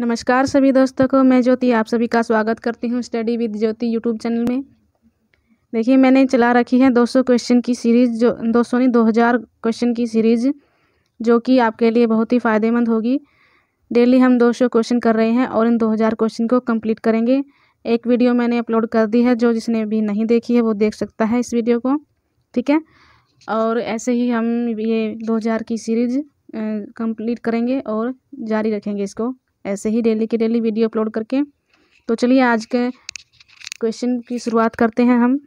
नमस्कार सभी दोस्तों को मैं ज्योति आप सभी का स्वागत करती हूँ study with Jyoti YouTube channel में देखिए मैंने चला रखी है 200 क्वेश्चन की सीरीज़ जो दो सौ नहीं दो हज़ार क्वेश्चन की सीरीज़ जो कि आपके लिए बहुत ही फ़ायदेमंद होगी डेली हम 200 क्वेश्चन कर रहे हैं और इन 2000 क्वेश्चन को कम्प्लीट करेंगे एक वीडियो मैंने अपलोड कर दी है जो जिसने भी नहीं देखी है वो देख सकता है इस वीडियो को ठीक है और ऐसे ही हम ये दो की सीरीज़ कम्प्लीट करेंगे और जारी रखेंगे इसको ऐसे ही डेली के डेली वीडियो अपलोड करके तो चलिए आज के क्वेश्चन की शुरुआत करते हैं हम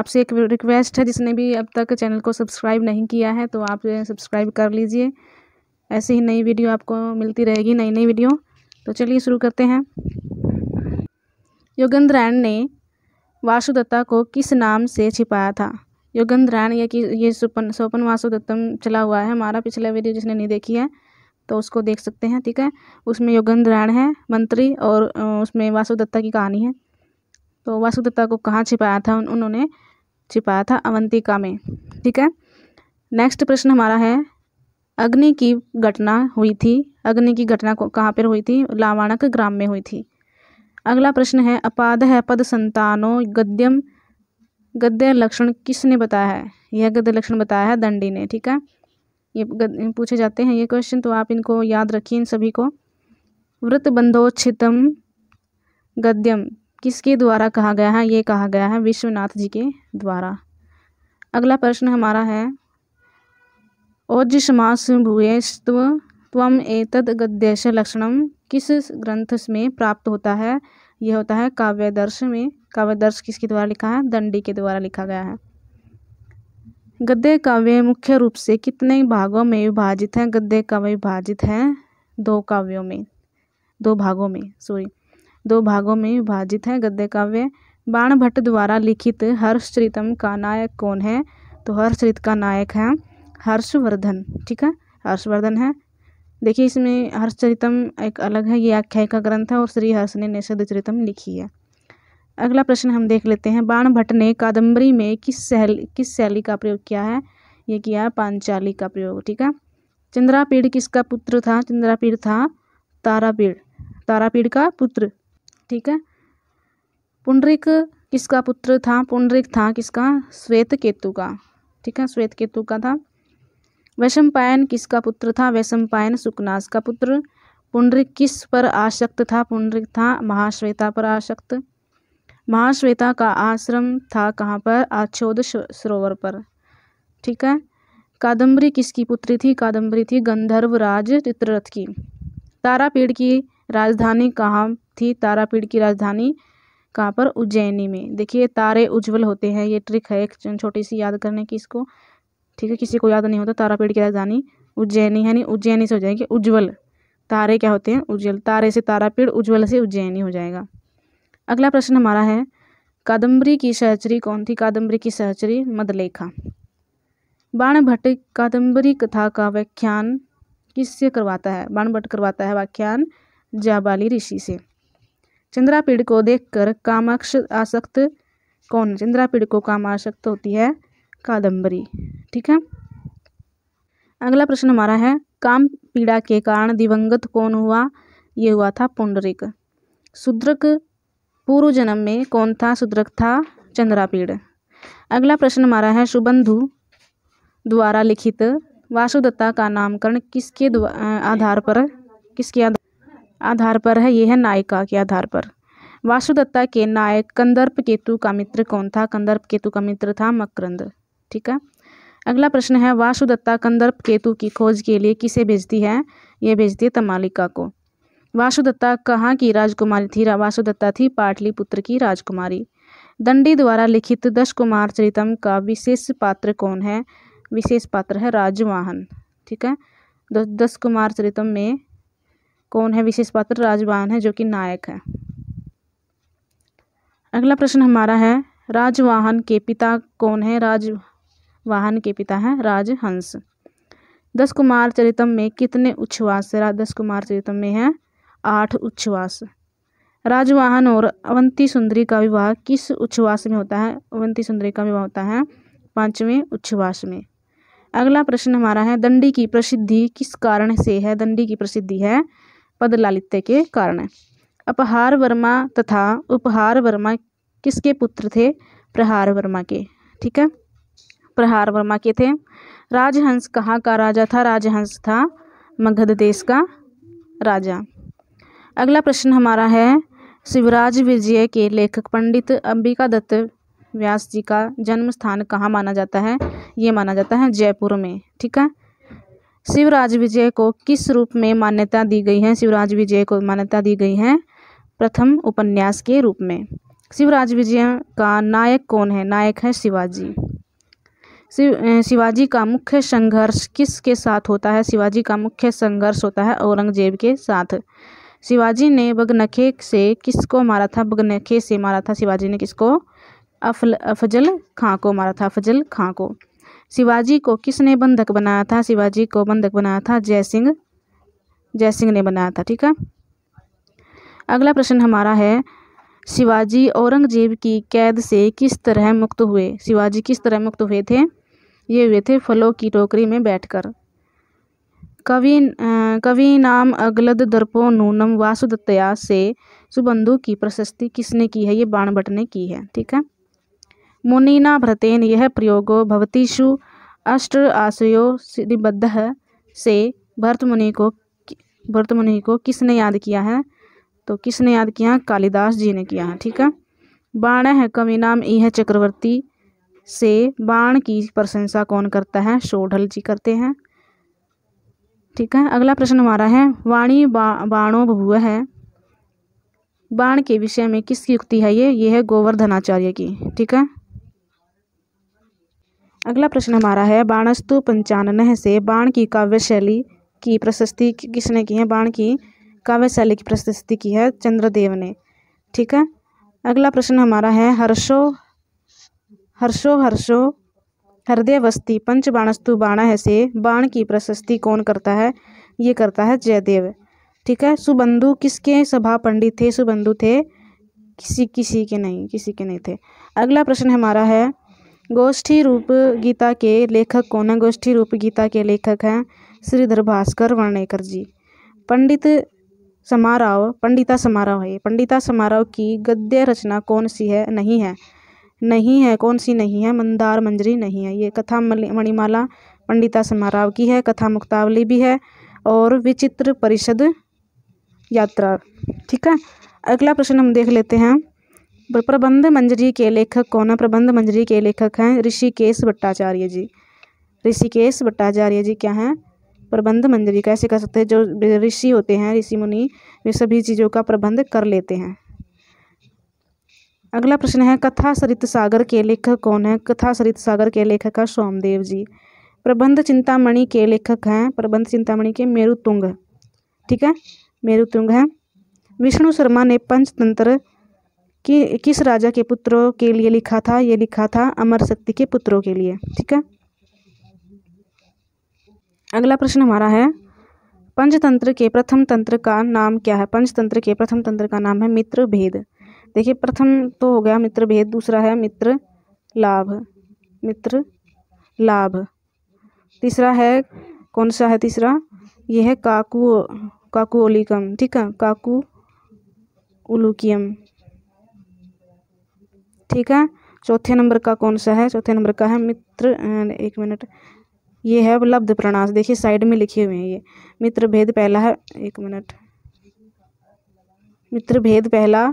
आपसे एक रिक्वेस्ट है जिसने भी अब तक चैनल को सब्सक्राइब नहीं किया है तो आप सब्सक्राइब कर लीजिए ऐसे ही नई वीडियो आपको मिलती रहेगी नई नई वीडियो तो चलिए शुरू करते हैं योगेंद्रायण ने वासुदत्ता को किस नाम से छिपाया था योगेंद्रायण ये कि ये सुपन सोपन वासुदत्तम चला हुआ है हमारा पिछला वीडियो जिसने नहीं देखी है तो उसको देख सकते हैं ठीक है उसमें योगेंद्र है मंत्री और उसमें वासुदत्ता की कहानी है तो वासुदत्ता को कहाँ छिपाया था उन्होंने छिपाया था अवंतिका में ठीक है नेक्स्ट प्रश्न हमारा है अग्नि की घटना हुई थी अग्नि की घटना कहाँ पर हुई थी लावाणक ग्राम में हुई थी अगला प्रश्न है अपाद है पद संतानों गद्यम गद्य लक्षण किसने बताया है यह गद्य लक्षण बताया है दंडी ने ठीक है ये पूछे जाते हैं ये क्वेश्चन तो आप इनको याद रखिए इन सभी को वृत्त बंधोच्छितम गद्यम किसके द्वारा कहा गया है ये कहा गया है विश्वनाथ जी के द्वारा अगला प्रश्न हमारा है औजमास भूयस्व तम एतद गद्यश लक्षणम किस ग्रंथ में प्राप्त होता है यह होता है काव्यदर्श में काव्यदर्श किसके द्वारा लिखा है दंडी के द्वारा लिखा गया है गद्य काव्य मुख्य रूप से कितने भागों में विभाजित हैं गद्य काव्य विभाजित हैं दो काव्यों में दो भागों में सॉरी दो भागों में विभाजित हैं गद्य काव्य बाण भट्ट द्वारा लिखित हर्षचरितम का नायक कौन है तो हर्षचरित का नायक है हर्षवर्धन ठीक है हर्षवर्धन है देखिए इसमें हर्षचरितम एक अलग है ये आख्याय का ग्रंथ है और श्री हर्ष ने निषद चरितम लिखी है अगला प्रश्न हम देख लेते हैं बाण भट्ट ने कादम्बरी में किस शैली किस शैली का प्रयोग किया है ये किया है पांचाली का प्रयोग ठीक है चंद्रापीढ़ किसका पुत्र था चंद्रापीढ़ था तारापीढ़ तारापीढ़ का पुत्र ठीक है पुंडरिक किसका पुत्र था पुंडरिक था किसका श्वेत केतु का ठीक है श्वेत केतु का था वैशंपायन किसका पुत्र था वैशंपायन सुकनास का पुत्र पुंडरिक किस पर आशक्त था पुंडरिक था महाश्वेता पर आशक्त महाश्वेता श्वेता का आश्रम था कहाँ पर आच्छोद सरोवर पर ठीक है कादम्बरी किसकी पुत्री थी कादम्बरी थी गंधर्व राज चित्ररथ की तारापीढ़ की राजधानी कहाँ थी तारापीढ़ की राजधानी कहाँ पर उज्जैनी में देखिए तारे उज्जवल होते हैं ये ट्रिक है एक छोटी सी याद करने की इसको ठीक है किसी को याद नहीं होता तारापीढ़ की राजधानी उज्जैनी है नहीं उज्जैनी से हो जाएगी उज्जवल तारे क्या होते हैं उज्जवल तारे से तारापीढ़ उज्जवल से उज्जैनी हो जाएगा अगला प्रश्न हमारा है कादम्बरी की सहचरी कौन थी कादम्बरी की सहचरी मदलेखा बाण भट्ट कादम्बरी कथा का व्याख्यान किससे करवाता है बाण भट्ट करवाता है व्याख्यान जाबाली ऋषि से चंद्रापीढ़ को देखकर कामाक्ष आसक्त कौन चंद्रापीढ़ को काम आसक्त होती है कादम्बरी ठीक है अगला प्रश्न हमारा है काम पीड़ा के कारण दिवंगत कौन हुआ ये हुआ था पुंडरिक शूद्रक पूर्व जन्म में कौन था सुदृक था चंद्रापीड़ अगला प्रश्न हमारा है सुबंधु द्वारा लिखित वासुदत्ता का नामकरण किसके आधार पर किसके आधार पर है यह है नायिका के आधार पर वासुदत्ता के नायक कंदर्प केतु का मित्र कौन था कंदर्प केतु का मित्र था मकरंद ठीक है अगला प्रश्न है वासुदत्ता कंदर्प केतु की खोज के लिए किसे भेजती है यह भेजती है तमालिका को वासुदत्ता कहाँ की राजकुमारी थी वासुदत्ता थी पाटलिपुत्र की राजकुमारी दंडी द्वारा लिखित दश कुमार चरितम का विशेष पात्र कौन है विशेष पात्र है राजवाहन ठीक है दस कुमार चरितम में कौन है विशेष पात्र राजवाहन है जो कि नायक है अगला प्रश्न हमारा है राजवाहन के पिता कौन है राजवाहन के पिता है राजहंस दस कुमार चरितम में कितने उच्छ्वास दस कुमार चरितम में है आठ उच्छ्वास राजवाहन और अवंती सुंदरी का विवाह किस उच्छ्वास में होता है अवंती सुंदरी का विवाह होता है पांचवें उच्छ्वास में अगला प्रश्न हमारा है दंडी की प्रसिद्धि किस कारण से है दंडी की प्रसिद्धि है पद लालित्य के कारण अपहार वर्मा तथा उपहार वर्मा किसके पुत्र थे प्रहार वर्मा के ठीक है प्रहार वर्मा के थे राजहंस कहाँ का राजा था राजहंस था मगध देश का राजा अगला प्रश्न हमारा है शिवराज विजय के लेखक पंडित अंबिका दत्त व्यास जी का जन्म स्थान कहाँ माना जाता है ये माना जाता है जयपुर में ठीक है शिवराज विजय को किस रूप में मान्यता दी गई है शिवराज विजय को मान्यता दी गई है प्रथम उपन्यास के रूप में शिवराज विजय का नायक कौन है नायक है शिवाजी शिव शिवाजी का मुख्य संघर्ष किसके साथ होता है शिवाजी का मुख्य संघर्ष होता है औरंगजेब के साथ शिवाजी ने बगनखे से किसको मारा था बगनखे से मारा था शिवाजी ने किसको अफल अफजल खां को मारा था अफजल खां को शिवाजी को किसने बंधक बनाया था शिवाजी को बंधक बनाया था जयसिंह जयसिंह ने बनाया था ठीक है अगला प्रश्न हमारा है शिवाजी औरंगजेब की कैद से किस तरह मुक्त हुए शिवाजी किस तरह मुक्त हुए थे ये हुए थे फलों की टोकरी में बैठकर नाम अगलद दर्पो नूनम वासुदत्तया से सुबंधु की प्रशस्ति किसने की है ये भट्ट ने की है ठीक है मुनिना भ्रतेन यह प्रयोगो भवतीशु अष्ट आश्रयो श्रीबद्ध से भरतमुनि को भरतमुनि को किसने याद किया है तो किसने याद किया कालिदास जी ने किया है ठीक है बाण है कवि नाम यह चक्रवर्ती से बाण की प्रशंसा कौन करता है शोढ़ल जी करते हैं ठीक है अगला प्रश्न हमारा है वाणी बा, बाणो है बाण के विषय में किसकी युक्ति है ये ये है गोवर्धनाचार्य की ठीक है अगला प्रश्न हमारा है बाणस्तु पंचानन से बाण की काव्य शैली की प्रशस्ति किसने की है बाण की काव्य शैली की प्रशस्ति की है चंद्रदेव ने ठीक है अगला प्रश्न हमारा है हर्षो हर्षो हर्षो हृदय वस्ति पंच बाणस्तु बाण है से बाण की प्रशस्ति कौन करता है ये करता है जयदेव ठीक है सुबंधु किसके सभा पंडित थे सुबंधु थे किसी किसी के नहीं किसी के नहीं थे अगला प्रश्न हमारा है गोष्ठी रूप गीता के लेखक कौन है गोष्ठी रूप गीता के लेखक हैं श्रीधर भास्कर वर्णेकर जी पंडित समाराव पंडिता समाराव है पंडिता समाराव की गद्य रचना कौन सी है नहीं है नहीं है कौन सी नहीं है मंदार मंजरी नहीं है ये कथा मणिमाला पंडिता समाराव की है कथा मुक्तावली भी है और विचित्र परिषद यात्रा ठीक है अगला प्रश्न हम देख लेते हैं प्रबंध मंजरी के लेखक कौन है प्रबंध मंजरी के लेखक हैं ऋषिकेश भट्टाचार्य जी ऋषिकेश भट्टाचार्य जी क्या हैं प्रबंध मंजरी कैसे कर सकते हैं जो ऋषि होते हैं ऋषि मुनि वे सभी चीज़ों का प्रबंध कर लेते हैं अगला प्रश्न है कथा सरित सागर के लेखक कौन है कथा सरित सागर के लेखक है सोमदेव जी प्रबंध चिंतामणि के लेखक हैं प्रबंध चिंतामणि के मेरुतुंग ठीक है मेरुतुंग हैं विष्णु शर्मा ने पंचतंत्र की किस राजा के पुत्रों के लिए लिखा था ये लिखा था अमर शक्ति के पुत्रों के लिए ठीक है अगला प्रश्न हमारा है पंचतंत्र के प्रथम तंत्र का नाम क्या है पंचतंत्र के प्रथम तंत्र का नाम है मित्र भेद देखिए प्रथम तो हो गया मित्र भेद दूसरा है मित्र लाभ मित्र लाभ तीसरा है कौन सा है तीसरा ये है काकू काकुओलिकम ठीक है काकू उलुकियम ठीक है चौथे नंबर का कौन सा है चौथे नंबर का है मित्र एक मिनट ये है लब्ध प्रणास देखिए साइड में लिखे हुए हैं ये मित्र भेद पहला है एक मिनट मित्र भेद पहला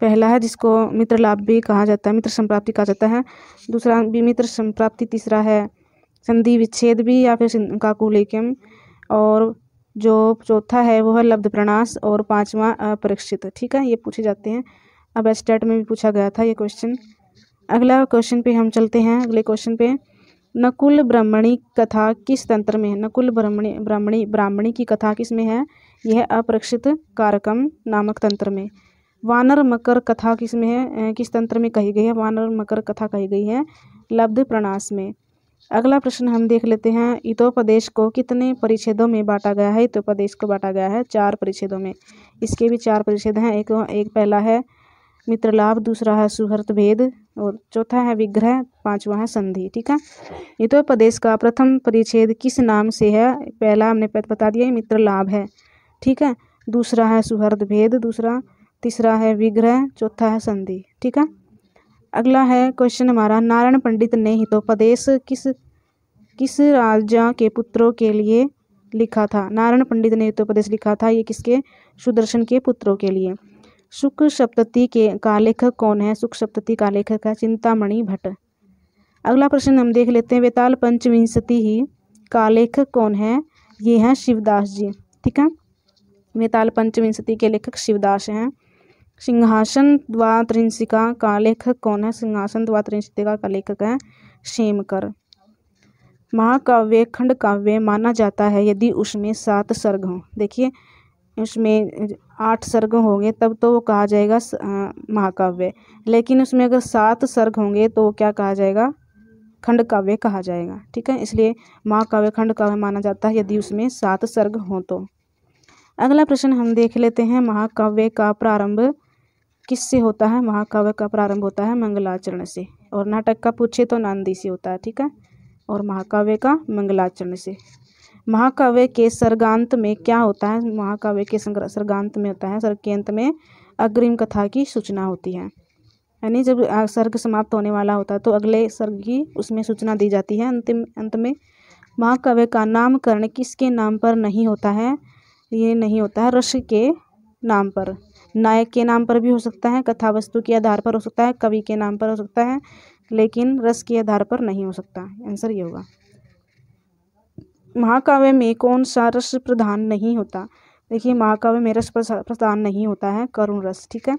पहला है जिसको मित्र लाभ भी कहा जाता है मित्र संप्राप्ति कहा जाता है दूसरा भी मित्र संप्राप्ति तीसरा है संधि विच्छेद भी या फिर काकुलेकम और जो चौथा है वो है लब्ध प्रणास और पांचवा अपरिक्षित ठीक है ये पूछे जाते हैं अब एस्टेट में भी पूछा गया था ये क्वेश्चन अगला क्वेश्चन पे हम चलते हैं अगले क्वेश्चन पे नकुल ब्राह्मणी कथा किस तंत्र में है नकुल ब्राह्मणी ब्राह्मणी ब्राह्मणी की कथा किस में है यह अपरक्षित कारकम नामक तंत्र में वानर मकर कथा किस में है किस तंत्र में कही गई है वानर मकर कथा कही गई है लब्ध प्रणास में अगला प्रश्न हम देख लेते हैं इतोपदेश को कितने परिच्छेदों में बांटा गया है इतोपदेश को बांटा गया है चार परिच्छेदों में इसके भी चार परिच्छेद हैं एक एक पहला है मित्रलाभ दूसरा है सुहृत भेद और चौथा है विग्रह पांचवा है संधि ठीक है प्रदेश का प्रथम परिच्छेद किस नाम से है पहला हमने बता दिया मित्र मित्रलाभ है ठीक है दूसरा है सुहृद भेद दूसरा तीसरा है विग्रह चौथा है संधि ठीक है अगला है क्वेश्चन हमारा नारायण पंडित ने हितोपदेश किस किस राजा के पुत्रों के लिए लिखा था नारायण पंडित ने हितोपदेश लिखा था ये किसके सुदर्शन के पुत्रों के लिए सुख सप्तति के का लेखक कौन है सुख सप्तति का लेखक है चिंतामणि भट्ट अगला प्रश्न हम देख लेते हैं वेताल पंचविंशति ही का लेखक कौन है ये हैं शिवदास जी ठीक है वेताल पंचविंशति के लेखक शिवदास हैं सिंहासन द्वात्रिंशिका का लेखक कौन है सिंहासन त्रिंशिका का लेखक है शेमकर महाकाव्य खंड काव्य माना जाता है यदि उसमें सात सर्ग हों देखिए उसमें आठ सर्ग होंगे तब तो वो कहा जाएगा महाकाव्य लेकिन उसमें अगर सात सर्ग होंगे तो क्या कहा जाएगा खंड काव्य कहा जाएगा ठीक है इसलिए महाकाव्य खंड काव्य माना जाता है यदि उसमें सात सर्ग हों तो अगला प्रश्न हम देख लेते हैं महाकाव्य का प्रारंभ किससे होता है महाकाव्य का प्रारंभ होता है मंगलाचरण से और नाटक का पूछे तो नांदी से होता है ठीक है और महाकाव्य का मंगलाचरण से महाकाव्य के सर्गांत में क्या होता है महाकाव्य के सर्गांत में होता है सर्ग के अंत में अग्रिम कथा की सूचना होती है यानी जब सर्ग समाप्त होने वाला होता है तो अगले सर्ग की उसमें सूचना दी जाती है अंतिम अंत में महाकाव्य का नामकरण किसके नाम पर नहीं होता है ये नहीं होता है रस के नाम पर नायक के नाम पर भी हो सकता है कथा वस्तु के आधार पर हो सकता है कवि के नाम पर हो सकता है लेकिन रस के आधार पर नहीं हो सकता आंसर ये होगा महाकाव्य में कौन सा रस प्रधान नहीं होता देखिए महाकाव्य में रस प्रधान नहीं होता है करुण रस ठीक है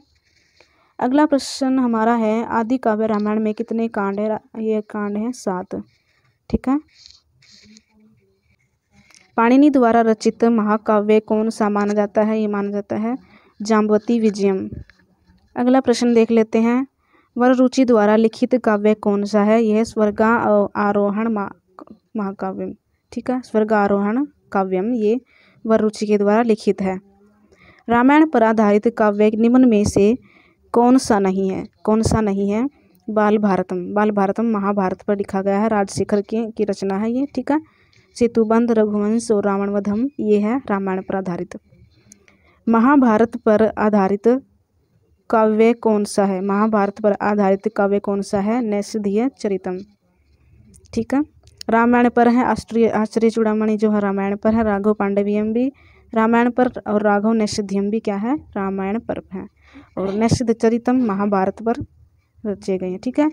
अगला प्रश्न हमारा है आदि काव्य रामायण में कितने कांड है ये कांड है सात ठीक है पाणिनि द्वारा रचित महाकाव्य कौन सा माना जाता है ये माना जाता है जाम्बती विजयम अगला प्रश्न देख लेते हैं वररुचि द्वारा लिखित काव्य कौन सा है यह स्वर्गा आरोहण महाकाव्यम ठीक है स्वर्ग आरोहण काव्यम ये वररुचि के द्वारा लिखित है रामायण पर आधारित काव्य निम्न में से कौन सा नहीं है कौन सा नहीं है बाल भारतम बाल भारतम महाभारत पर लिखा गया है राजशेखर की की रचना है ये ठीक है सेतुबंध रघुवंश और रावण वधम ये है रामायण पर आधारित महाभारत पर आधारित काव्य कौन सा है महाभारत पर आधारित काव्य कौन सा है नैषधीय चरितम ठीक है रामायण पर है आश्चर्य आश्चर्य चूड़ामणि जो है रामायण पर है राघव पांडवियम भी रामायण पर और राघव नैषधियम भी क्या है रामायण पर है और नैषध चरितम महाभारत पर रचे गए हैं ठीक है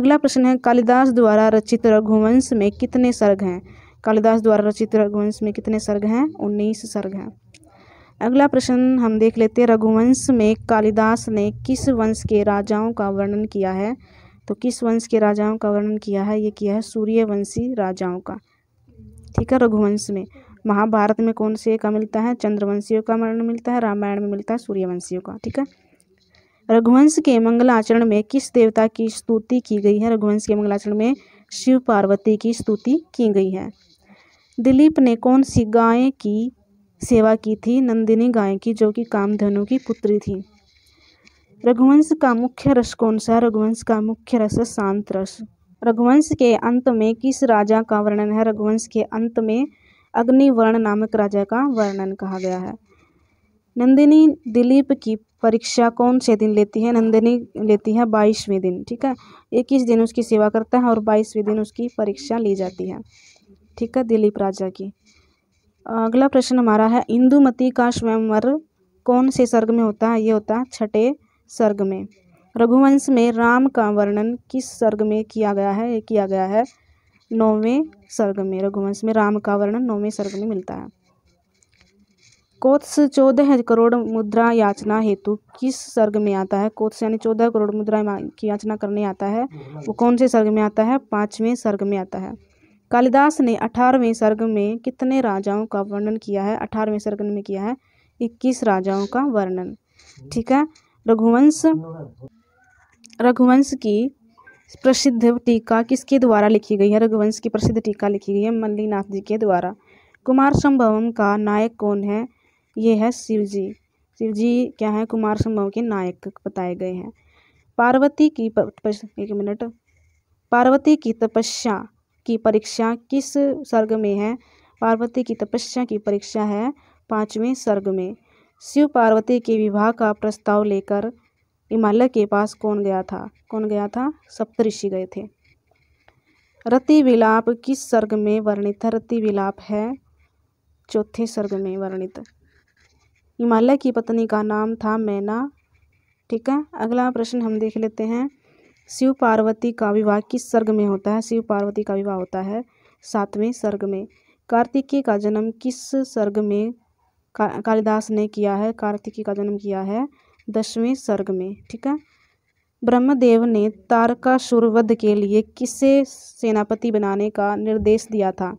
अगला प्रश्न है कालिदास द्वारा रचित रघुवंश में कितने सर्ग हैं कालिदास द्वारा रचित रघुवंश में कितने सर्ग हैं उन्नीस सर्ग हैं अगला प्रश्न हम देख लेते हैं रघुवंश में कालिदास ने किस वंश के राजाओं का वर्णन किया है तो किस वंश के राजाओं का वर्णन किया है ये किया है सूर्यवंशी राजाओं का ठीक है रघुवंश में महाभारत में कौन से का मिलता है चंद्रवंशियों का वर्णन मिलता है रामायण में मिलता है सूर्यवंशियों का ठीक है रघुवंश के मंगलाचरण में किस देवता की स्तुति की गई है रघुवंश के मंगलाचरण में शिव पार्वती की स्तुति की गई है दिलीप ने कौन सी गायें की सेवा की थी नंदिनी गाय की जो कि कामधनु की पुत्री थी रघुवंश का मुख्य रस कौन सा रघुवंश का मुख्य रस शांत रस रघुवंश के अंत में किस राजा का वर्णन है रघुवंश के अंत में अग्निवर्ण नामक राजा का वर्णन कहा गया है नंदिनी दिलीप की परीक्षा कौन से दिन लेती है नंदिनी लेती है बाईसवें दिन ठीक है इक्कीस दिन उसकी सेवा करता है और बाईसवें दिन उसकी परीक्षा ली जाती है ठीक है दिलीप राजा की अगला प्रश्न हमारा है इंदुमती का स्वयंवर कौन से सर्ग में होता है ये होता है छठे सर्ग में रघुवंश में राम का वर्णन किस सर्ग में किया गया है ये किया गया है नौवें सर्ग में रघुवंश में राम का वर्णन नौवें सर्ग में मिलता है कोत्स चौदह करोड़ मुद्रा याचना हेतु किस सर्ग में आता है कोत्स यानी चौदह करोड़ मुद्रा की याचना करने आता है वो कौन से सर्ग में आता है पाँचवें सर्ग में आता है कालिदास ने अठारहवें सर्ग में कितने राजाओं का वर्णन किया है अठारहवें सर्ग में किया है इक्कीस राजाओं का वर्णन ठीक है रघुवंश रघुवंश की प्रसिद्ध टीका किसके द्वारा लिखी गई है रघुवंश की प्रसिद्ध टीका लिखी गई है मल्लीनाथ जी के द्वारा कुमार संभवम का नायक कौन है ये है शिव जी शिव जी क्या है कुमार संभव के नायक बताए गए हैं पार्वती की एक मिनट पार्वती की तपस्या की परीक्षा किस स्वर्ग में है पार्वती की तपस्या की परीक्षा है पांचवें स्वर्ग में शिव पार्वती के विवाह का प्रस्ताव लेकर हिमालय के पास कौन गया था कौन गया था सप्तऋषि गए थे रति विलाप किस स्वर्ग में वर्णित है रति विलाप है चौथे स्वर्ग में वर्णित हिमालय की पत्नी का नाम था मैना ठीक है अगला प्रश्न हम देख लेते हैं शिव पार्वती का विवाह किस सर्ग में होता है शिव पार्वती का विवाह होता है सातवें सर्ग में कार्तिकी का जन्म किस सर्ग में का, कालिदास ने किया है कार्तिकी का जन्म किया है दसवें सर्ग में ठीक है ब्रह्मदेव ने तारकासुर वध के लिए किसे सेनापति बनाने का निर्देश दिया था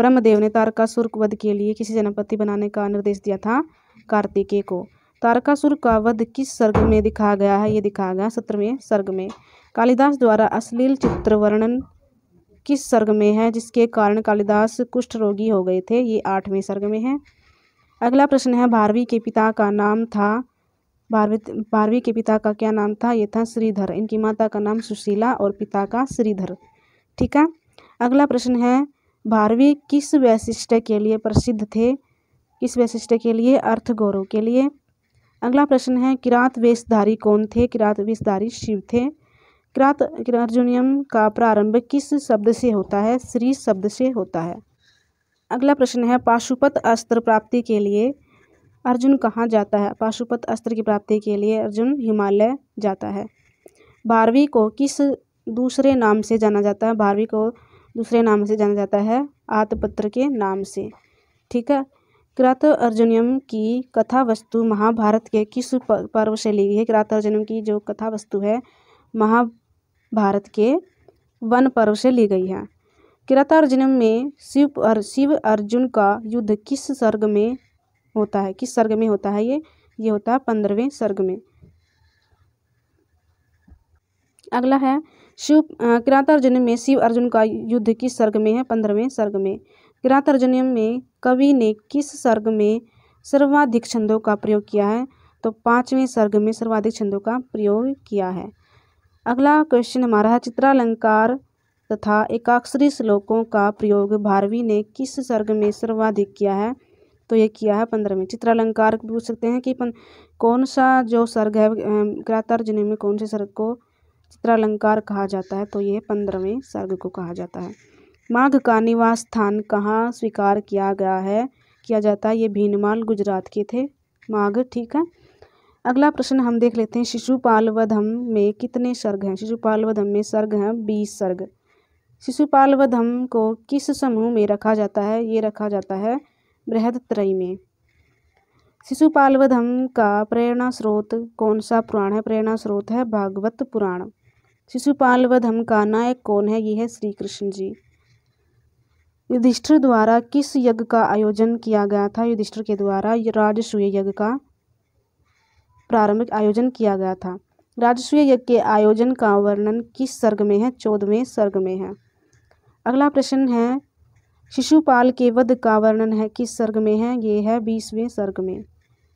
ब्रह्मदेव ने तारकासुर वध के लिए किसे सेनापति बनाने का निर्देश दिया था कार्तिकेय को तारकासुर का वध किस सर्ग में दिखाया गया है ये दिखाया गया सत्रहवें सर्ग में कालिदास द्वारा अश्लील चित्र वर्णन किस सर्ग में है जिसके कारण कालिदास कुष्ठ रोगी हो गए थे ये आठवें सर्ग में है अगला प्रश्न है भारवी के पिता का नाम था भारवी भारवी के पिता का क्या नाम था ये था श्रीधर इनकी माता का नाम सुशीला और पिता का श्रीधर ठीक है अगला प्रश्न है भारवी किस वैशिष्ट के लिए प्रसिद्ध थे किस वैशिष्ट के लिए अर्थ गौरव के लिए अगला प्रश्न है किरात वेशधारी कौन थे किरात वेशधारी शिव थे किरात अर्जुनियम का प्रारंभ किस शब्द से होता है श्री शब्द से होता है अगला प्रश्न है पाशुपत अस्त्र प्राप्ति के लिए अर्जुन कहाँ जाता है पाशुपत अस्त्र की प्राप्ति के लिए अर्जुन हिमालय जाता है बारहवीं को किस दूसरे नाम से जाना जाता है बारहवीं को दूसरे नाम से जाना जाता है आतपत्र के नाम से ठीक है अर्जुनियम की कथा वस्तु महाभारत के किस पर्व से ली गई है अर्जुनियम की जो कथा वस्तु है महाभारत के वन पर्व से ली गई है अर्जुनियम में शिव और शिव अर्जुन का युद्ध किस सर्ग में होता है किस सर्ग में होता है ये ये होता है पंद्रहवें सर्ग में अगला है शिव किरातार्जुन में शिव अर्जुन का युद्ध किस सर्ग में है पंद्रहवें सर्ग में ग्रा में कवि ने किस सर्ग में सर्वाधिक छंदों का प्रयोग किया है तो पाँचवें सर्ग में सर्वाधिक छंदों का प्रयोग किया है अगला क्वेश्चन हमारा है चित्रालंकार तथा एकाक्षरी श्लोकों का प्रयोग भारवी ने किस सर्ग में सर्वाधिक किया है तो ये किया है पंद्रह में चित्रालंकार पूछ सकते हैं कि पन, कौन सा जो सर्ग है ग्रातार्जुनी में कौन से सर्ग को चित्रालंकार कहा जाता है तो ये पंद्रहवें सर्ग को कहा जाता है माघ का निवास स्थान कहाँ स्वीकार किया गया है किया जाता है ये भीनमाल गुजरात के थे माघ ठीक है अगला प्रश्न हम देख लेते हैं शिशुपाल वधम में कितने सर्ग हैं शिशुपाल वधम में सर्ग हैं बीस सर्ग शिशुपाल वधम को किस समूह में रखा जाता है ये रखा जाता है बृहद त्रय में शिशुपाल वधम का प्रेरणा स्रोत कौन सा पुराण है प्रेरणा स्रोत है भागवत पुराण शिशुपाल वधम का नायक कौन है ये है श्री कृष्ण जी युधिष्ठिर द्वारा किस यज्ञ का आयोजन किया गया था युधिष्ठिर के द्वारा राजसूय यज्ञ का प्रारंभिक आयोजन किया गया था राजसूय यज्ञ के आयोजन का वर्णन किस सर्ग में है चौदहवें सर्ग में है अगला प्रश्न है शिशुपाल के वध का वर्णन है किस सर्ग में है ये है बीसवें सर्ग में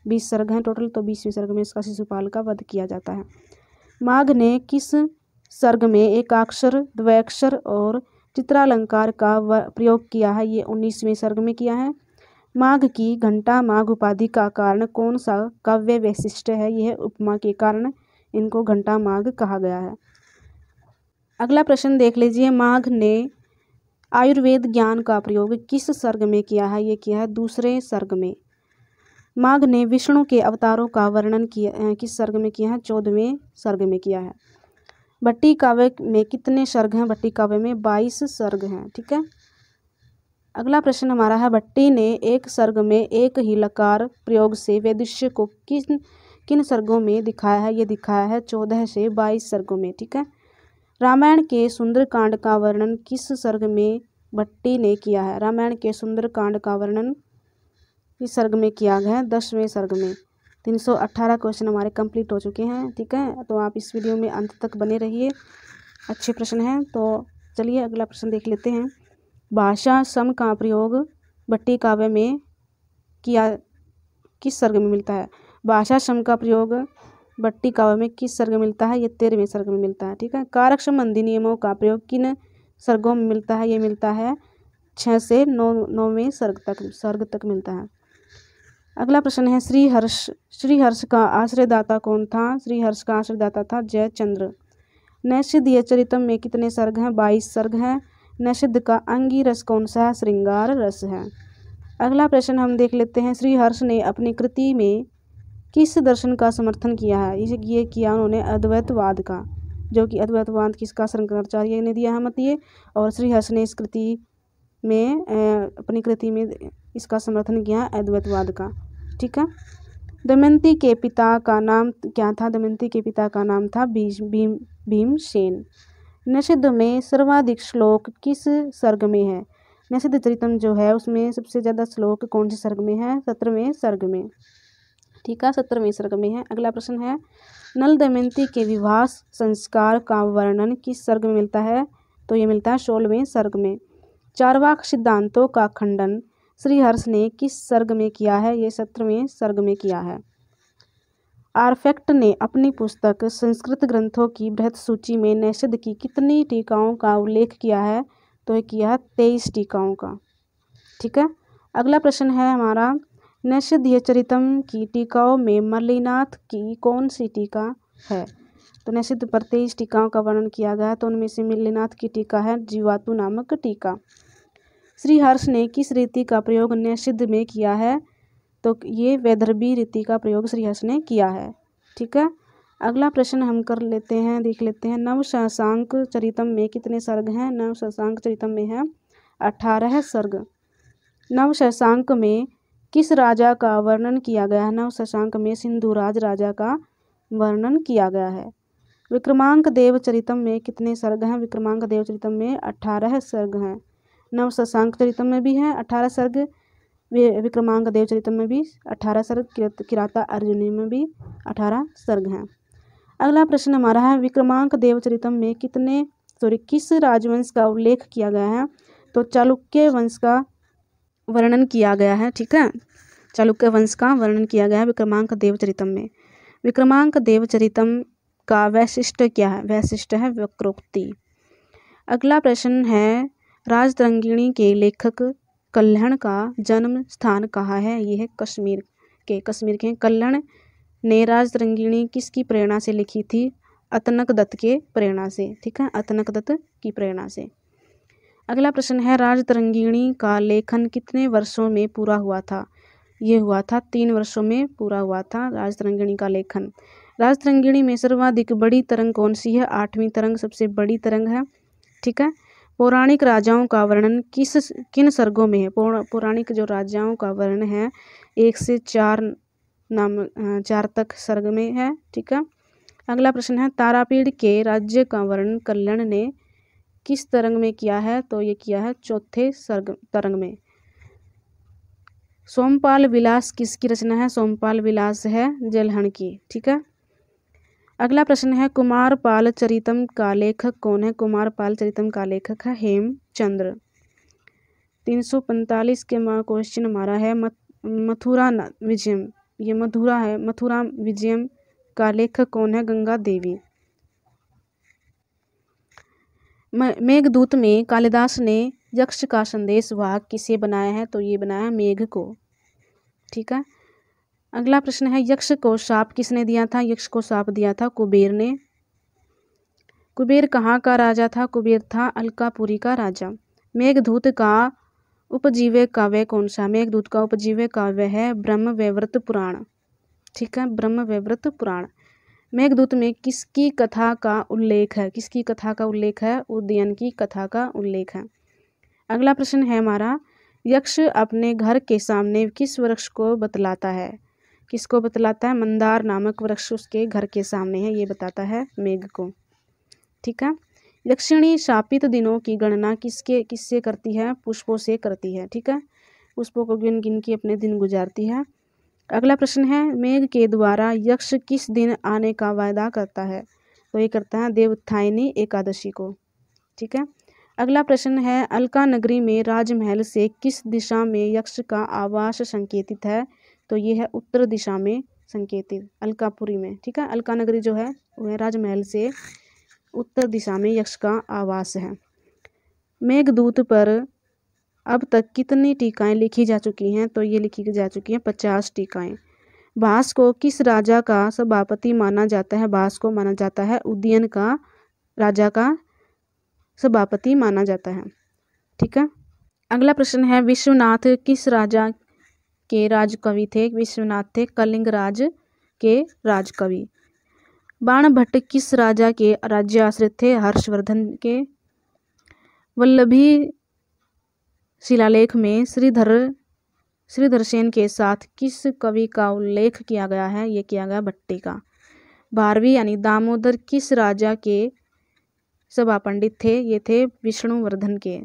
बीस सर्ग हैं टोटल तो बीसवें सर्ग में इसका शिशुपाल का वध किया जाता है माघ ने किस सर्ग में एकाक्षर द्वैक्षर और चित्रालंकार का प्रयोग किया है ये उन्नीसवें सर्ग में किया है माघ की घंटा माघ उपाधि का कारण कौन सा काव्य वैशिष्ट है यह उपमा के कारण इनको घंटा माघ कहा गया है अगला प्रश्न देख लीजिए माघ ने आयुर्वेद ज्ञान का प्रयोग किस सर्ग में किया है ये किया है दूसरे सर्ग में माघ ने विष्णु के अवतारों का वर्णन किया किस सर्ग में किया है चौदहवें सर्ग में किया है भट्टी काव्य में कितने सर्ग हैं भट्टी काव्य में बाईस सर्ग हैं ठीक है अगला प्रश्न हमारा है भट्टी ने एक सर्ग में एक ही लकार प्रयोग से वैदुष्य को किन किन सर्गों में दिखाया है ये दिखाया है चौदह से बाईस सर्गों में ठीक है रामायण के सुंदरकांड का वर्णन किस सर्ग में भट्टी ने किया है रामायण के सुंदरकांड का वर्णन इस सर्ग में किया गया है दसवें सर्ग में तीन सौ अट्ठारह क्वेश्चन हमारे कंप्लीट हो चुके हैं ठीक है तो आप इस वीडियो में अंत तक बने रहिए अच्छे प्रश्न हैं तो चलिए अगला प्रश्न देख लेते हैं भाषा सम का प्रयोग भट्टी काव्य में किया किस सर्ग में मिलता है भाषा सम का प्रयोग भट्टी काव्य में किस सर्ग मिलता है ये तेरहवें सर्ग में मिलता है ठीक है कारक संबंधी नियमों का प्रयोग किन सर्गों में मिलता है ये मिलता है छः से नौ नौवें सर्ग तक सर्ग तक मिलता है अगला प्रश्न है श्रीहर्ष श्रीहर्ष का आश्रयदाता कौन था श्रीहर्ष का आश्रयदाता था जयचंद्र नैषिद ये चरितम में कितने सर्ग हैं बाईस सर्ग हैं नैषिध का अंगी रस कौन सा है श्रृंगार रस है अगला प्रश्न हम देख लेते हैं श्रीहर्ष ने अपनी कृति में किस दर्शन का समर्थन किया है इसे ये किया उन्होंने अद्वैतवाद का जो कि अद्वैतवाद किसका शंकराचार्य ने दिया है मत ये और श्रीहर्ष ने इस कृति में अपनी कृति में इसका समर्थन किया है अद्वैतवाद का ठीक है दमयंती के पिता का नाम क्या था दमयंती के पिता का नाम था भीम भीम भीमसेन निषिद्ध में सर्वाधिक श्लोक किस सर्ग में है निषिद्ध चरितम जो है उसमें सबसे ज़्यादा श्लोक कौन से सर्ग में है सत्रहवें सर्ग में ठीक है सत्रहवें सर्ग में है अगला प्रश्न है नल दमयंती के विवाह संस्कार का वर्णन किस सर्ग में मिलता है तो ये मिलता है सोलहवें सर्ग में चारवाक सिद्धांतों का खंडन श्रीहर्ष ने किस सर्ग में किया है ये सत्रहवें सर्ग में किया है आरफेक्ट ने अपनी पुस्तक संस्कृत ग्रंथों की बृहत सूची में नैषद की कितनी टीकाओं का उल्लेख किया है तो यह किया तेईस टीकाओं का ठीक है अगला प्रश्न है हमारा नैषधीय चरितम की टीकाओं में मल्लीनाथ की कौन सी टीका है तो नैषद पर तेईस टीकाओं का वर्णन किया गया है तो उनमें से मल्लीनाथ की टीका है जीवातु नामक टीका श्री हर्ष ने किस रीति का प्रयोग निषिद्ध में किया है तो ये वैदर्भी रीति का प्रयोग श्रीहर्ष ने किया है ठीक है अगला प्रश्न हम कर लेते हैं देख लेते हैं नव शशांक चरितम में कितने सर्ग हैं नव शशांक चरितम में है अठारह सर्ग नव शशांक में किस राजा का वर्णन किया गया है नव शशांक में सिंधुराज राजा का वर्णन किया गया है विक्रमांक देव चरितम में कितने सर्ग हैं विक्रमांक देव चरितम में अठारह सर्ग हैं नव शशांक चरितम में भी है अठारह सर्ग विक्रमांक देव चरित्र में भी अठारह सर्ग किराता अर्जुनी में भी अठारह सर्ग हैं अगला प्रश्न हमारा है विक्रमांक देव चरितम में कितने सॉरी किस राजवंश का उल्लेख किया गया है तो चालुक्य वंश का वर्णन किया गया है ठीक है चालुक्य वंश का वर्णन किया गया है विक्रमांक देवचरितम में विक्रमांक देवचरितम का वैशिष्ट क्या है वैशिष्ट है वक्रोक्ति अगला प्रश्न है राजतरंगिणी के लेखक कल्हण का जन्म स्थान कहाँ है यह कश्मीर के कश्मीर के कल्हण ने राजतरंगिणी किसकी प्रेरणा से लिखी थी अतनक दत्त के प्रेरणा से ठीक है अतनक दत्त की प्रेरणा से अगला प्रश्न है तरंगिणी का लेखन कितने वर्षों में पूरा हुआ था ये हुआ था तीन वर्षों में पूरा हुआ था राजतरंगिणी का लेखन तरंगिणी में सर्वाधिक बड़ी तरंग कौन सी है आठवीं तरंग सबसे बड़ी तरंग है ठीक है पौराणिक राजाओं का वर्णन किस किन सर्गों में है पौराणिक जो राजाओं का वर्णन है एक से चार नाम चार तक सर्ग में है ठीक है अगला प्रश्न है तारापीढ़ के राज्य का वर्णन कल्याण ने किस तरंग में किया है तो ये किया है चौथे सर्ग तरंग में सोमपाल विलास किसकी रचना है सोमपाल विलास है जलहण की ठीक है अगला प्रश्न है कुमार पाल चरितम का लेखक कौन है कुमार पाल चरितम का लेखक है चंद्र तीन सौ पैंतालीस के माँ क्वेश्चन हमारा है मथुरा विजयम ये मथुरा है मथुरा विजयम का लेखक कौन है गंगा देवी मेघदूत में कालिदास ने यक्ष का संदेश वाह किसे बनाया है तो ये बनाया है मेघ को ठीक है अगला प्रश्न है यक्ष को साप किसने दिया था यक्ष को साप दिया था कुबेर ने कुबेर कहाँ का राजा था कुबेर था अलकापुरी का राजा मेघदूत का उपजीवे काव्य कौन सा मेघदूत का उपजीवे काव्य है ब्रह्म वैव्रत पुराण ठीक है ब्रह्म वैव्रत पुराण मेघदूत में किसकी कथा का उल्लेख है किसकी कथा का उल्लेख है उदयन की कथा का उल्लेख है अगला प्रश्न है हमारा यक्ष अपने घर के सामने किस वृक्ष को बतलाता है किसको बतलाता है मंदार नामक वृक्ष उसके घर के सामने है ये बताता है मेघ को ठीक है दक्षिणी शापित दिनों की गणना किसके किससे करती है पुष्पों से करती है ठीक है पुष्पों को गिन गिन के अपने दिन गुजारती है अगला प्रश्न है मेघ के द्वारा यक्ष किस दिन आने का वायदा करता है तो ये करता है देवथायनी एकादशी को ठीक है अगला प्रश्न है अलका नगरी में राजमहल से किस दिशा में यक्ष का आवास संकेतित है तो ये है उत्तर दिशा में संकेतित अलकापुरी में ठीक है अलका नगरी जो है वह राजमहल से उत्तर दिशा में यक्ष का आवास है मेघदूत पर अब तक कितनी टीकाएं लिखी जा चुकी हैं तो ये लिखी जा चुकी हैं पचास टीकाएं बास को किस राजा का सभापति माना जाता है बास को माना जाता है उद्यन का राजा का सभापति माना जाता है ठीक है अगला प्रश्न है विश्वनाथ किस राजा के राजकवि थे विश्वनाथ थे कलिंग राज के राजकवि बाण भट्ट किस राजा के राज्य आश्रित थे हर्षवर्धन के वल्लभी शिलालेख में श्रीधर श्रीधरसेन के साथ किस कवि का उल्लेख किया गया है ये किया गया भट्टी का भारवी यानी दामोदर किस राजा के सभा पंडित थे ये थे विष्णुवर्धन के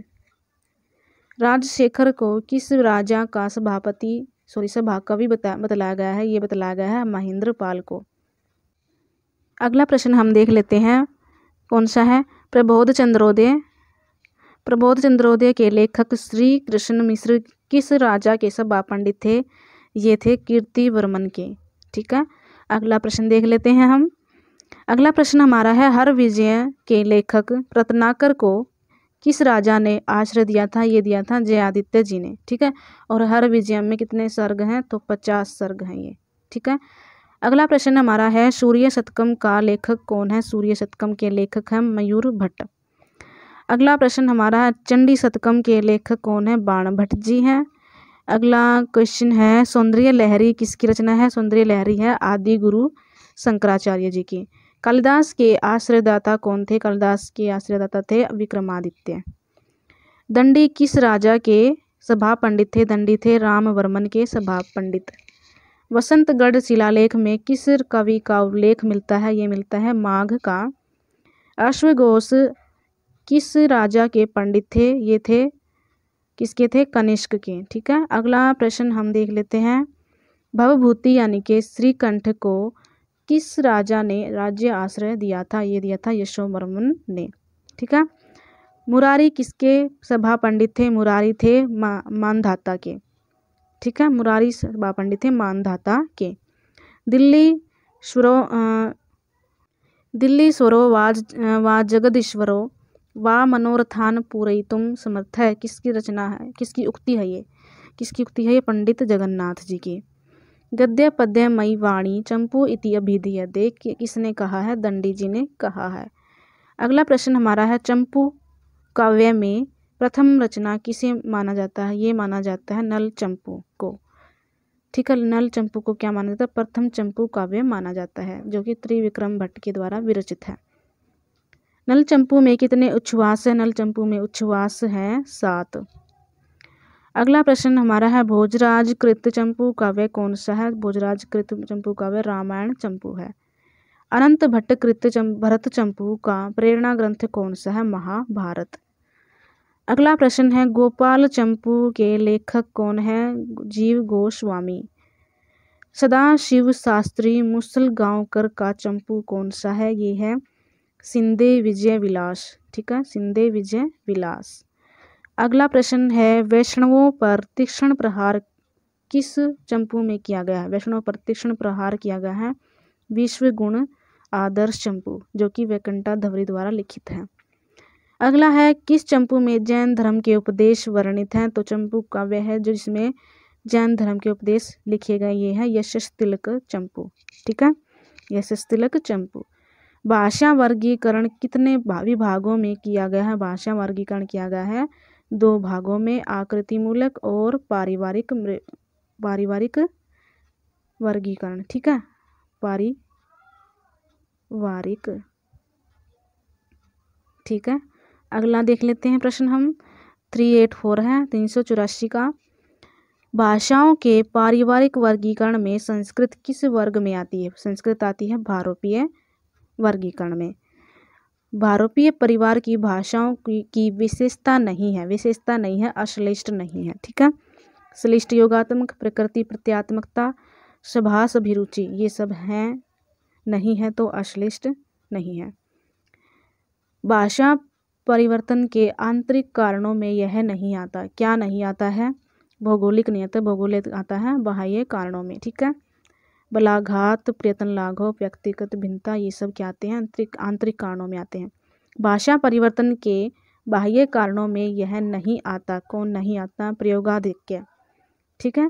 राजशेखर को किस राजा का सभापति सॉरी संभाग का भी बता बतलाया गया है ये बतलाया गया है महेंद्र पाल को अगला प्रश्न हम देख लेते हैं कौन सा है प्रबोध चंद्रोदय प्रबोध चंद्रोदय के लेखक श्री कृष्ण मिश्र किस राजा के बा पंडित थे ये थे कीर्ति वर्मन के ठीक है अगला प्रश्न देख लेते हैं हम अगला प्रश्न हमारा है हर विजय के लेखक रत्नाकर को किस राजा ने आश्रय दिया था ये दिया था जयादित्य जी ने ठीक है और हर विजयम में कितने सर्ग हैं तो पचास सर्ग हैं ये ठीक है अगला प्रश्न हमारा है सूर्य शतकम का लेखक कौन है सूर्य शतकम के लेखक हैं मयूर भट्ट अगला प्रश्न हमारा है चंडी शतकम के लेखक कौन है बाण भट्ट जी हैं अगला क्वेश्चन है सौंदर्य लहरी किसकी रचना है सौंदर्य लहरी है आदि गुरु शंकराचार्य जी की कालिदास के आश्रयदाता कौन थे कालिदास के आश्रयदाता थे विक्रमादित्य दंडी किस राजा के सभा पंडित थे दंडी थे वर्मन के सभा पंडित वसंतगढ़ शिलालेख में किस कवि का उल्लेख मिलता है ये मिलता है माघ का अश्वघोष किस राजा के पंडित थे ये थे किसके थे कनिष्क के ठीक है अगला प्रश्न हम देख लेते हैं भवभूति यानी कि श्रीकंठ को किस राजा ने राज्य आश्रय दिया था ये दिया था यशोवर्मन ने ठीक है मुरारी किसके सभा पंडित थे मुरारी थे मा, मानधाता के ठीक है मुरारी सभा पंडित थे मानधाता के दिल्ली स्वरो दिल्ली स्वरो वाज वा जगदीश्वरो वा मनोरथान तुम समर्थ है किसकी रचना है किसकी उक्ति है ये किसकी उक्ति है ये पंडित जगन्नाथ जी की गद्य पद्य मई वाणी चंपू इति अभिधीयते किसने कहा है दंडी जी ने कहा है अगला प्रश्न हमारा है चंपू काव्य में प्रथम रचना किसे माना जाता है ये माना जाता है नल चंपू को ठीक है नल चंपू को क्या माना जाता है प्रथम चंपू काव्य माना जाता है जो कि त्रिविक्रम भट्ट के द्वारा विरचित है नल चंपू में कितने उच्छ्वास है नल चंपू में उच्छ्वास है सात अगला प्रश्न हमारा है भोजराज कृत चंपू काव्य कौन सा है भोजराज कृत चंपू काव्य रामायण चंपू है अनंत भट्ट कृत भरत चंपू का प्रेरणा ग्रंथ कौन सा है महाभारत अगला प्रश्न है गोपाल चंपू के लेखक कौन है जीव गोस्वामी सदा शिव शास्त्री मुसल गांवकर का चंपू कौन सा है ये है सिंधे विजय विलास ठीक है सिंधे विजय विलास अगला प्रश्न है वैष्णवों पर तीक्ष्ण प्रहार किस चंपू में किया गया है वैष्णव पर तीक्ष्ण प्रहार किया गया है विश्व गुण आदर्श चंपू जो कि वैकंठा धवरी द्वारा लिखित है अगला है किस चंपू में जैन धर्म के उपदेश वर्णित हैं तो चंपू काव्य है जो जिसमें जैन धर्म के उपदेश लिखे गए ये है यशस तिलक चंपू ठीक है यशस तिलक चंपू भाषा वर्गीकरण कितने विभागों में किया गया है भाषा वर्गीकरण किया गया है दो भागों में आकृतिमूलक और पारिवारिक पारिवारिक वर्गीकरण ठीक है पारिवारिक ठीक है अगला देख लेते हैं प्रश्न हम थ्री एट फोर है तीन सौ चौरासी का भाषाओं के पारिवारिक वर्गीकरण में संस्कृत किस वर्ग में आती है संस्कृत आती है भारोपीय वर्गीकरण में भारोपीय परिवार की भाषाओं की की विशेषता नहीं है विशेषता नहीं है अश्लिष्ट नहीं है ठीक है श्लिष्ट योगात्मक प्रकृति प्रत्यात्मकता सभास अभिरुचि ये सब हैं नहीं है तो अश्लिष्ट नहीं है भाषा परिवर्तन के आंतरिक कारणों में यह नहीं आता क्या नहीं आता है भौगोलिक नहीं आता भौगोलिक आता है बाह्य कारणों में ठीक है बलाघात प्रयत्न लाघव व्यक्तिगत भिन्नता ये सब क्या आते हैं आंतरिक आंतरिक कारणों में आते हैं भाषा परिवर्तन के बाह्य कारणों में यह नहीं आता कौन नहीं आता प्रयोगाधिक्य ठीक है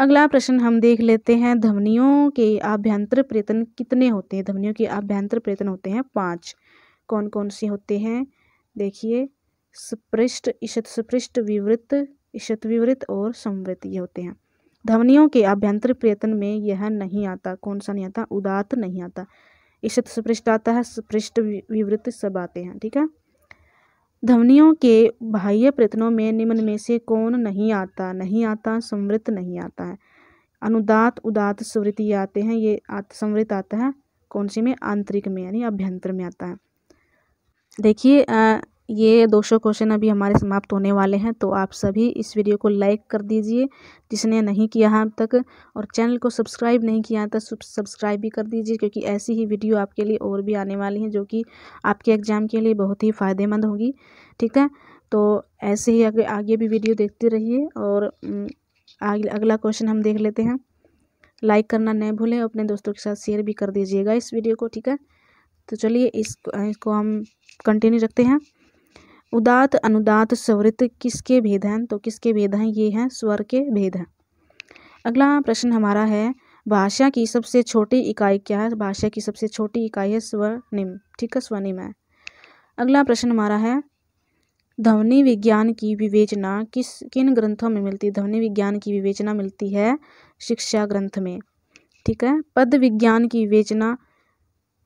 अगला प्रश्न हम देख लेते हैं ध्वनियों के आभ्यंतर प्रयत्न कितने होते हैं ध्वनियों के आभ्यंतर प्रयत्न होते हैं पाँच कौन कौन से होते हैं देखिए स्पृष्ट ईशत स्पृष्ट विवृत ईशत विवृत और संवृत ये होते हैं धमनियों के आभ्यंतर प्रयत्न में यह नहीं आता कौन सा नहीं आता उदात नहीं आता इससे तो स्पृष्ट आता है स्पृष्ट विवृत सब आते हैं ठीक है धमनियों के बाह्य प्रयत्नों में निम्न में से कौन नहीं आता नहीं आता समृत नहीं आता है अनुदात उदात स्वृत्ति आते हैं ये समृत आता है कौन सी में आंतरिक में यानी अभ्यंतर में आता है देखिए ये दो सौ क्वेश्चन अभी हमारे समाप्त होने वाले हैं तो आप सभी इस वीडियो को लाइक कर दीजिए जिसने नहीं किया अब तक और चैनल को सब्सक्राइब नहीं किया तो सब्सक्राइब भी कर दीजिए क्योंकि ऐसी ही वीडियो आपके लिए और भी आने वाली हैं जो कि आपके एग्ज़ाम के लिए बहुत ही फ़ायदेमंद होगी ठीक है तो ऐसे ही आगे आगे भी वीडियो देखते रहिए और अगला क्वेश्चन हम देख लेते हैं लाइक करना नहीं भूलें अपने दोस्तों के साथ शेयर भी कर दीजिएगा इस वीडियो को ठीक है तो चलिए इस इसको हम कंटिन्यू रखते हैं उदात अनुदात स्वृत किसके भेद हैं तो किसके भेद हैं ये हैं स्वर के भेद हैं अगला प्रश्न हमारा है भाषा की सबसे छोटी इकाई क्या है भाषा की सबसे छोटी इकाई है स्वनिम ठीक है स्वनिम है अगला प्रश्न हमारा है ध्वनि विज्ञान की विवेचना किस किन ग्रंथों में मिलती है ध्वनि विज्ञान की विवेचना मिलती है शिक्षा ग्रंथ में ठीक है पद विज्ञान की विवेचना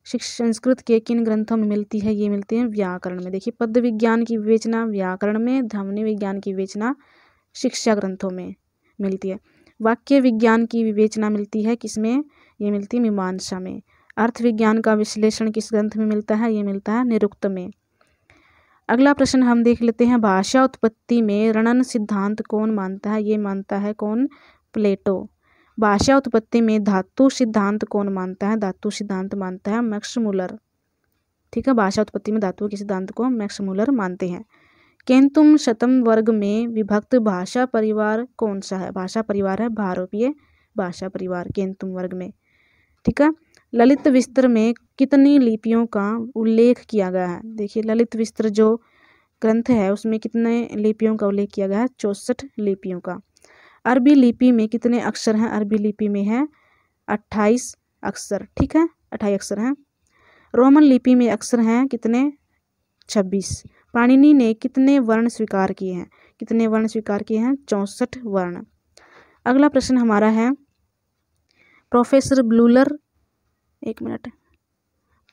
संस्कृत के किन ग्रंथों में मिलती है ये मिलती है व्याकरण में देखिए पद्य विज्ञान की विवेचना व्याकरण में ध्वनि विज्ञान की विवेचना शिक्षा ग्रंथों में मिलती है वाक्य विज्ञान की विवेचना मिलती है किसमें ये मिलती है मीमांसा में अर्थ विज्ञान का विश्लेषण किस ग्रंथ में मिलता है ये मिलता है निरुक्त में अगला प्रश्न हम देख लेते हैं भाषा उत्पत्ति में रणन सिद्धांत कौन मानता है ये मानता है कौन प्लेटो भाषा उत्पत्ति में धातु सिद्धांत कौन मानता है धातु सिद्धांत मानता है मैक्समूलर ठीक है भाषा उत्पत्ति में धातु के सिद्धांत को मैक्समूलर मानते हैं केन्तुम शतम वर्ग में विभक्त भाषा परिवार कौन सा है भाषा परिवार है भारतीय भाषा परिवार केन्तुम वर्ग में ठीक है ललित विस्तर में कितनी लिपियों का उल्लेख किया गया है देखिए ललित विस्तर जो ग्रंथ है उसमें कितने लिपियों का उल्लेख किया गया है चौसठ लिपियों का अरबी लिपि में कितने अक्षर हैं अरबी लिपि में है अट्ठाईस अक्षर ठीक है अट्ठाईस अक्षर हैं रोमन लिपि में अक्षर हैं कितने छब्बीस पाणिनि ने कितने वर्ण स्वीकार किए हैं कितने वर्ण स्वीकार किए हैं चौंसठ वर्ण अगला प्रश्न हमारा है प्रोफेसर ब्लूलर एक मिनट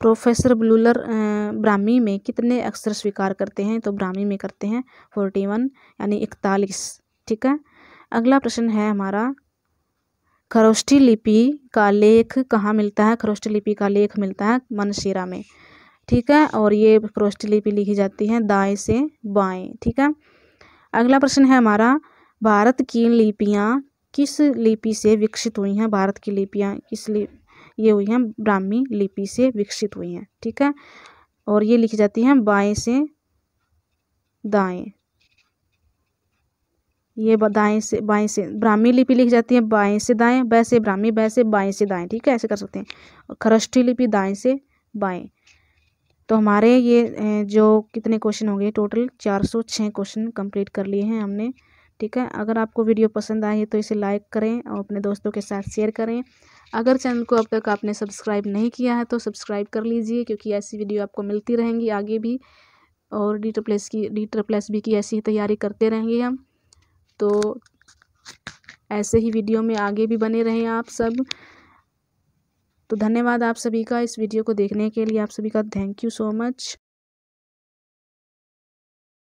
प्रोफेसर ब्लूलर ब्राह्मी में कितने अक्षर स्वीकार करते हैं तो ब्राह्मी में करते हैं फोर्टी वन यानी इकतालीस ठीक है अगला प्रश्न है हमारा खरोष्ठी लिपि का लेख कहाँ मिलता है खरोष्ठी लिपि का लेख मिलता है मनशेरा में ठीक है और ये खरोष्ठी लिपि लिखी जाती है दाएँ से बाएँ ठीक है अगला प्रश्न है हमारा भारत की लिपियाँ किस लिपि से विकसित हुई हैं भारत की लिपियाँ किस लिप ये हुई हैं ब्राह्मी लिपि से विकसित हुई हैं ठीक है और ये लिखी जाती हैं बाएँ से दाएँ ये दाएँ से बाएँ से ब्राह्मी लिपि लिख जाती है बाएँ से दाएँ बै से ब्राह्मी बै से बाएँ से दाएँ ठीक है ऐसे कर सकते हैं और खरष्ठी लिपि दाएँ से बाएँ तो हमारे ये जो कितने क्वेश्चन होंगे टोटल चार सौ छः क्वेश्चन कंप्लीट कर लिए हैं हमने ठीक है अगर आपको वीडियो पसंद आई तो इसे लाइक करें और अपने दोस्तों के साथ शेयर करें अगर चैनल को अब तक आपने सब्सक्राइब नहीं किया है तो सब्सक्राइब कर लीजिए क्योंकि ऐसी वीडियो आपको मिलती रहेंगी आगे भी और डी ट्रिप्लेस की डी ट्रिप्लेस बी की ऐसी ही तैयारी करते रहेंगे हम तो ऐसे ही वीडियो में आगे भी बने रहें आप सब तो धन्यवाद आप सभी का इस वीडियो को देखने के लिए आप सभी का थैंक यू सो मच